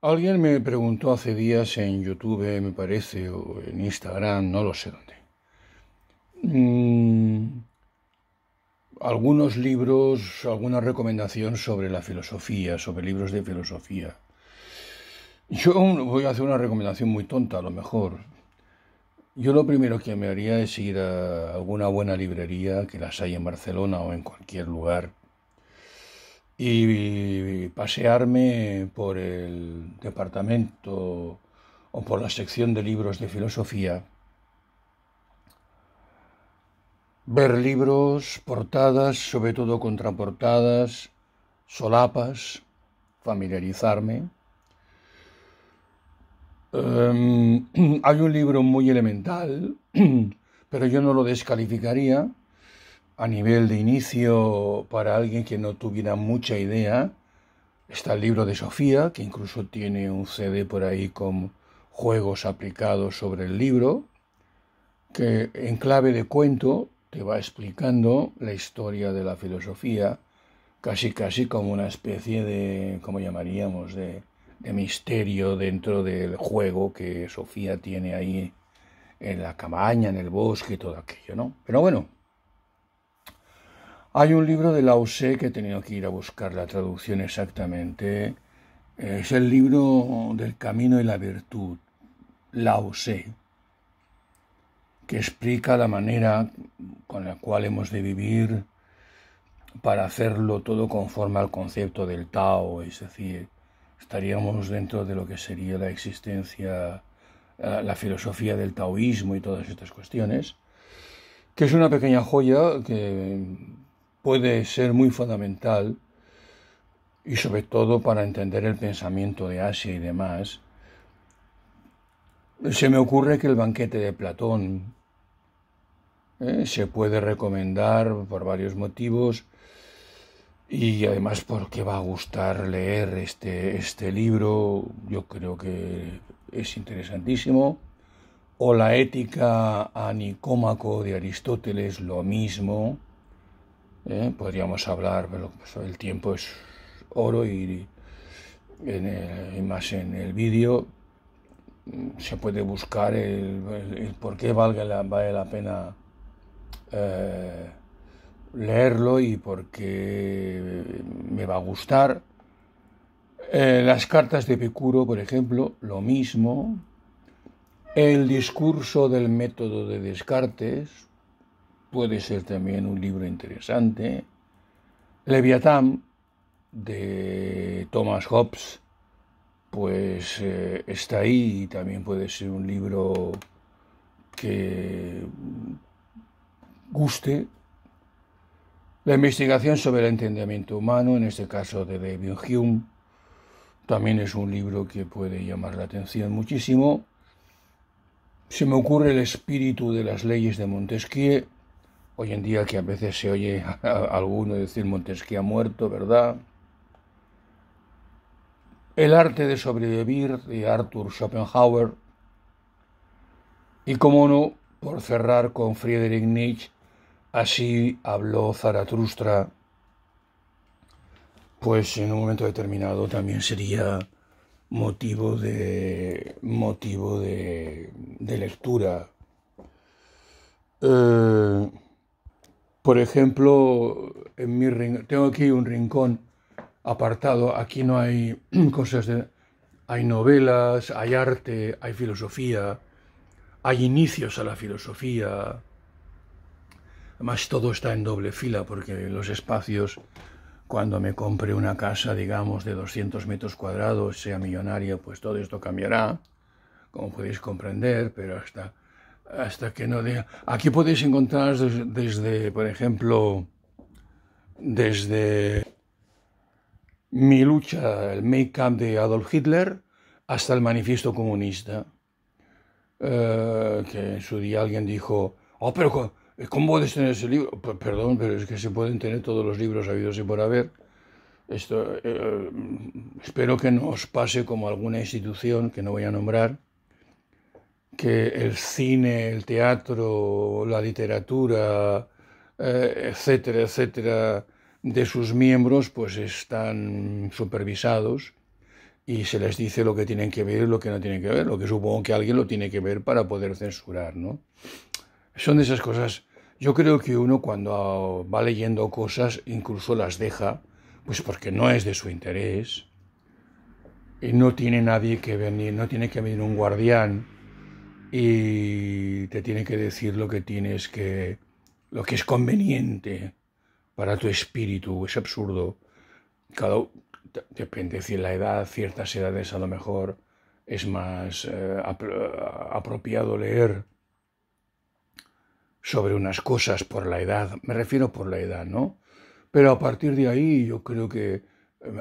Alguien me preguntó hace días en YouTube, me parece, o en Instagram, no lo sé dónde. Mm, algunos libros, alguna recomendación sobre la filosofía, sobre libros de filosofía. Yo voy a hacer una recomendación muy tonta, a lo mejor. Yo lo primero que me haría es ir a alguna buena librería que las hay en Barcelona o en cualquier lugar y pasearme por el departamento o por la sección de libros de filosofía, ver libros, portadas, sobre todo contraportadas, solapas, familiarizarme. Em, hay un libro muy elemental, pero yo no lo descalificaría, a nivel de inicio para alguien que no tuviera mucha idea. Está el libro de Sofía, que incluso tiene un CD por ahí con juegos aplicados sobre el libro, que en clave de cuento te va explicando la historia de la filosofía, casi casi como una especie de, como llamaríamos?, de, misterio dentro del juego que Sofía tiene ahí en la cabaña, en el bosque y todo aquello, ¿no? Pero bueno, hay un libro de Lao Tse que he tenido que ir a buscar la traducción exactamente. Es el libro del camino y la virtud, Lao Tse. que explica la manera con la cual hemos de vivir para hacerlo todo conforme al concepto del Tao, es decir, estaríamos dentro de lo que sería la existencia, eh, la filosofía del taoísmo y todas estas cuestiones, que es una pequeña joya que puede ser muy fundamental y sobre todo para entender el pensamiento de Asia y demás, se me ocurre que el banquete de Platón ¿eh? se puede recomendar por varios motivos y además porque va a gustar leer este, este libro, yo creo que es interesantísimo, o la ética a Nicómaco de Aristóteles, lo mismo, ¿eh? podríamos hablar, pero pues, el tiempo es oro y, más en el vídeo mm, se puede buscar el, por qué valga vale la pena eh, leerlo y por qué me va a gustar. Eh, las cartas de Pecuro, por ejemplo, lo mismo. El discurso del método de Descartes, puede ser también un libro interesante. Leviatán de Thomas Hobbes, pues eh, está ahí y también puede ser un libro que guste. La investigación sobre el entendimiento humano, en este caso de David Hume, también es un libro que puede llamar la atención muchísimo. Se me ocurre el espíritu de las leyes de Montesquieu, Hoy en día que a veces se oye a alguno decir Montesquieu ha muerto, ¿verdad? El arte de sobrevivir de Arthur Schopenhauer. Y como no, por cerrar con Friedrich Nietzsche, así habló Zaratustra, pues en un momento determinado también sería motivo de motivo de, de lectura. Eh, por ejemplo, en mi tengo aquí un rincón apartado, aquí no hay cosas de... Hay novelas, hay arte, hay filosofía, hay inicios a la filosofía. Además, todo está en doble fila porque los espacios, cuando me compre una casa, digamos, de 200 metros cuadrados, sea millonario, pues todo esto cambiará, como podéis comprender, pero hasta hasta que no diga. Aquí podéis encontrar desde, por ejemplo, desde mi lucha, el make-up de Adolf Hitler, hasta el manifiesto comunista. Eh, que en su día alguien dijo, oh, pero ¿cómo, puedes tener ese libro? perdón, pero es que se pueden tener todos los libros habidos y por haber. Eh, espero que no os pase como alguna institución que no voy a nombrar, que el cine, el teatro, la literatura, eh, etcétera, etcétera, de sus miembros, pues están supervisados y se les dice lo que tienen que ver y lo que no tienen que ver, lo que supongo que alguien lo tiene que ver para poder censurar, ¿no? Son de esas cosas. Yo creo que uno cuando va leyendo cosas incluso las deja, pues porque no es de su interés y no tiene nadie que venir, no tiene que venir un guardián y te tiene que decir lo que tienes que lo que es conveniente para tu espíritu es absurdo cada depende si la edad ciertas edades a lo mejor es más eh, apropiado leer sobre unas cosas por la edad me refiero por la edad no pero a partir de ahí yo creo que eh,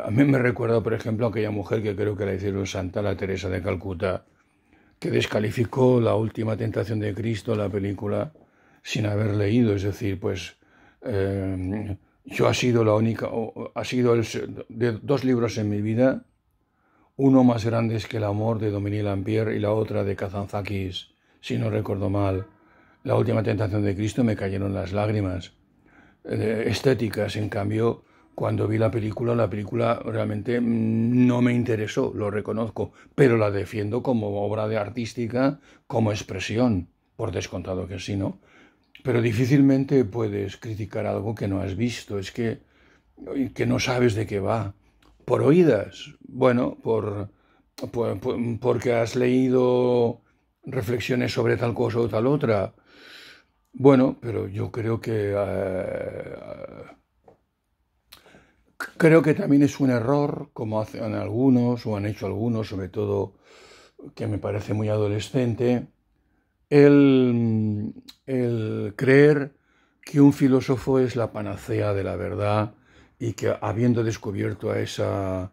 a mí me recuerda por ejemplo aquella mujer que creo que la hicieron santa la Teresa de Calcuta que descalificó La Última Tentación de Cristo, la película, sin haber leído. Es decir, pues eh, yo ha sido la única, ha sido de dos libros en mi vida, uno más grande es que El amor de Dominique Lampierre y la otra de Kazanzakis, si no recuerdo mal. La Última Tentación de Cristo me cayeron las lágrimas. Eh, estéticas, en cambio, cuando vi la película, la película realmente mm, no me interesó, lo reconozco, pero la defiendo como obra de artística, como expresión, por descontado que sí, ¿no? Pero difícilmente puedes criticar algo que no has visto, es que, que no sabes de qué va. Por oídas, bueno, por, porque has leído reflexiones sobre tal cosa o tal otra. Bueno, pero yo creo que... Eh, Creo que también es un error, como hacen algunos, o han hecho algunos, sobre todo que me parece muy adolescente, el, creer que un filósofo es la panacea de la verdad y que habiendo descubierto esa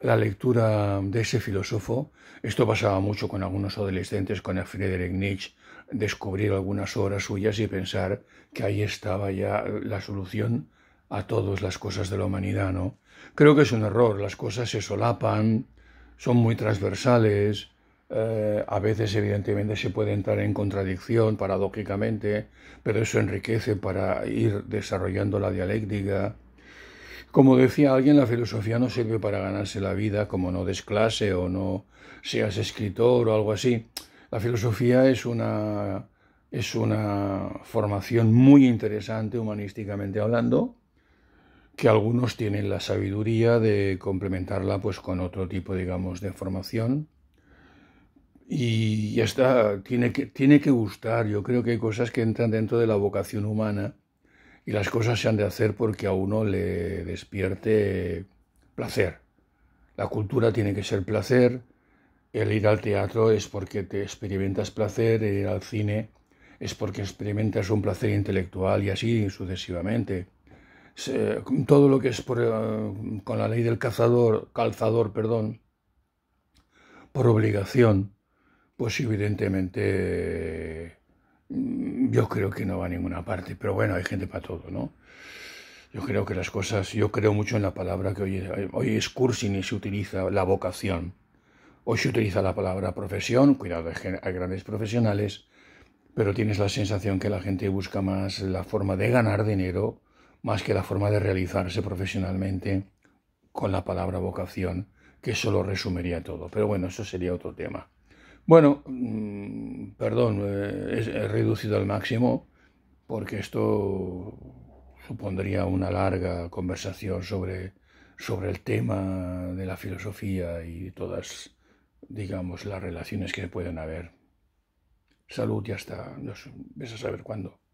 la lectura de ese filósofo, esto pasaba mucho con algunos adolescentes, con Friedrich Nietzsche, descubrir algunas obras suyas y pensar que ahí estaba ya la solución a todas las cosas de la humanidad, ¿no? Creo que es un error, las cosas se solapan, son muy transversales, eh, a veces evidentemente se puede entrar en contradicción paradójicamente, pero eso enriquece para ir desarrollando la dialéctica. Como decía alguien, la filosofía no sirve para ganarse la vida, como no desclase o no seas escritor o algo así. La filosofía es una, es una formación muy interesante humanísticamente hablando, que algunos tienen la sabiduría de complementarla pues con otro tipo, digamos, de formación. Y ya está, tiene que, tiene que gustar. Yo creo que hay cosas que entran dentro de la vocación humana y las cosas se han de hacer porque a uno le despierte placer. La cultura tiene que ser placer, el ir al teatro es porque te experimentas placer, el ir al cine es porque experimentas un placer intelectual y así sucesivamente todo lo que es eh, con la ley del cazador, calzador, perdón, por obligación, pues evidentemente mm, yo creo que no va a ninguna parte, pero bueno, hay gente para todo, ¿no? Yo creo que las cosas, yo creo mucho en la palabra que hoy, eh, hoy es cursing y se utiliza la vocación. Hoy se utiliza la palabra profesión, cuidado, hay grandes profesionales, pero tienes la sensación que la gente busca más la forma de ganar dinero más que la forma de realizarse profesionalmente con la palabra vocación, que eso lo resumiría todo. Pero bueno, eso sería otro tema. Bueno, mm, perdón, eh, he reducido al máximo porque esto supondría una larga conversación sobre, sobre el tema de la filosofía y todas, digamos, las relaciones que pueden haber. Salud y hasta, nos ves a saber cuándo.